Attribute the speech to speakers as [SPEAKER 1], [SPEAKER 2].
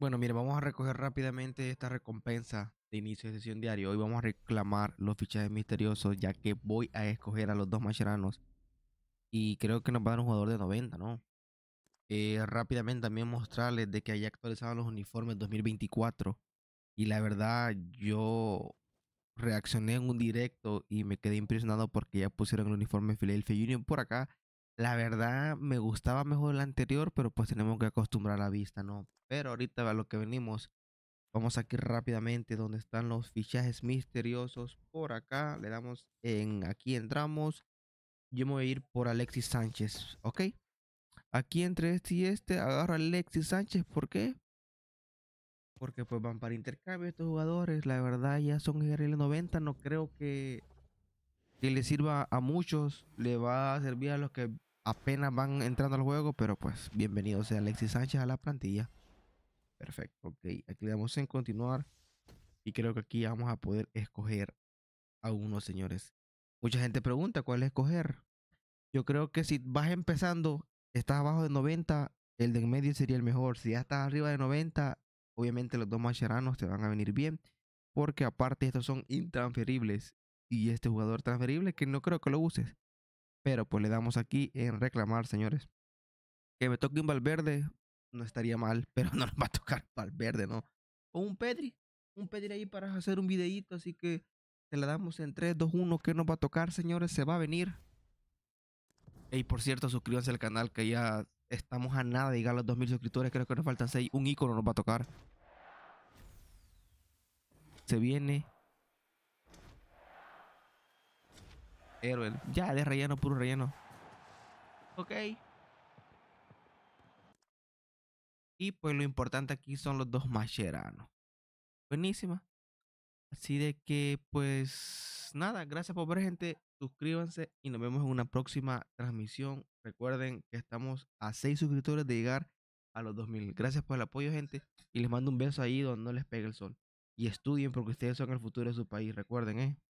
[SPEAKER 1] Bueno, mire, vamos a recoger rápidamente esta recompensa de inicio de sesión diario. Hoy vamos a reclamar los fichajes misteriosos, ya que voy a escoger a los dos macheranos. Y creo que nos va a dar un jugador de 90, ¿no? Eh, rápidamente también mostrarles de que ya actualizaban los uniformes 2024. Y la verdad, yo reaccioné en un directo y me quedé impresionado porque ya pusieron el uniforme Philadelphia Union por acá la verdad, me gustaba mejor el anterior, pero pues tenemos que acostumbrar la vista, ¿no? Pero ahorita a lo que venimos, vamos aquí rápidamente donde están los fichajes misteriosos. Por acá, le damos en, aquí entramos. Yo me voy a ir por Alexis Sánchez, ¿ok? Aquí entre este y este, agarro a Alexis Sánchez, ¿por qué? Porque pues van para intercambio estos jugadores, la verdad ya son GRL 90, no creo que que le sirva a muchos, le va a servir a los que apenas van entrando al juego, pero pues bienvenido sea Alexis Sánchez a la plantilla. Perfecto, ok, aquí le damos en continuar y creo que aquí vamos a poder escoger a unos señores. Mucha gente pregunta cuál escoger. Yo creo que si vas empezando, estás abajo de 90, el de en medio sería el mejor. Si ya estás arriba de 90, obviamente los dos macheranos te van a venir bien, porque aparte estos son intransferibles y este jugador transferible que no creo que lo uses. Pero pues le damos aquí en reclamar, señores. Que me toque un Valverde no estaría mal, pero no nos va a tocar Valverde, ¿no? O un Pedri, un Pedri ahí para hacer un videíto, así que se la damos en 3, 2, 1. que nos va a tocar, señores? Se va a venir. Y por cierto, suscríbanse al canal que ya estamos a nada de llegar a los 2000 suscriptores. Creo que nos faltan 6. Un icono nos va a tocar. Se viene héroe. Ya, de relleno, puro relleno. Ok. Y pues lo importante aquí son los dos macheranos. Buenísima. Así de que, pues nada, gracias por ver, gente. Suscríbanse y nos vemos en una próxima transmisión. Recuerden que estamos a 6 suscriptores de llegar a los 2000. Gracias por el apoyo, gente. Y les mando un beso ahí donde no les pegue el sol. Y estudien porque ustedes son el futuro de su país. Recuerden, ¿eh?